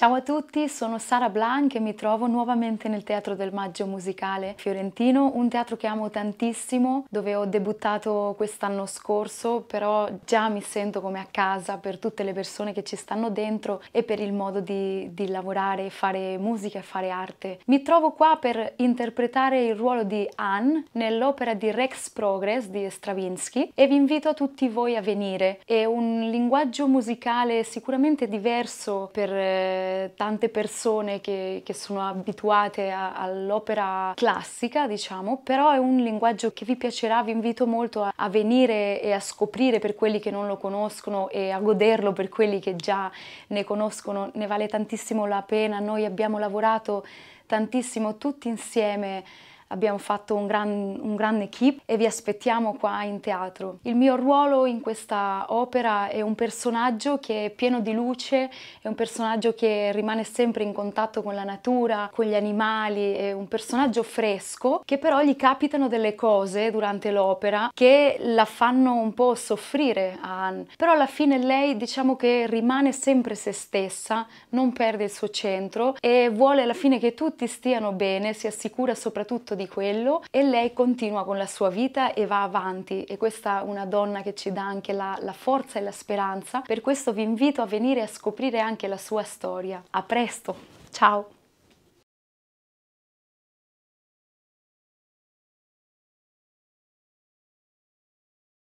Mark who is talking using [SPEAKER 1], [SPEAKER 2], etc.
[SPEAKER 1] Ciao a tutti, sono Sara Blanc e mi trovo nuovamente nel Teatro del Maggio Musicale Fiorentino, un teatro che amo tantissimo, dove ho debuttato quest'anno scorso, però già mi sento come a casa per tutte le persone che ci stanno dentro e per il modo di, di lavorare, fare musica e fare arte. Mi trovo qua per interpretare il ruolo di Anne nell'opera di Rex Progress di Stravinsky e vi invito a tutti voi a venire. È un linguaggio musicale sicuramente diverso per eh, tante persone che, che sono abituate all'opera classica, diciamo, però è un linguaggio che vi piacerà, vi invito molto a, a venire e a scoprire per quelli che non lo conoscono e a goderlo per quelli che già ne conoscono, ne vale tantissimo la pena, noi abbiamo lavorato tantissimo tutti insieme abbiamo fatto un gran, un gran equip e vi aspettiamo qua in teatro. Il mio ruolo in questa opera è un personaggio che è pieno di luce, è un personaggio che rimane sempre in contatto con la natura, con gli animali, è un personaggio fresco che però gli capitano delle cose durante l'opera che la fanno un po' soffrire a Anne. Però alla fine lei diciamo che rimane sempre se stessa, non perde il suo centro e vuole alla fine che tutti stiano bene, si assicura soprattutto di di quello e lei continua con la sua vita e va avanti e questa è una donna che ci dà anche la, la forza e la speranza. Per questo vi invito a venire a scoprire anche la sua storia. A presto, ciao!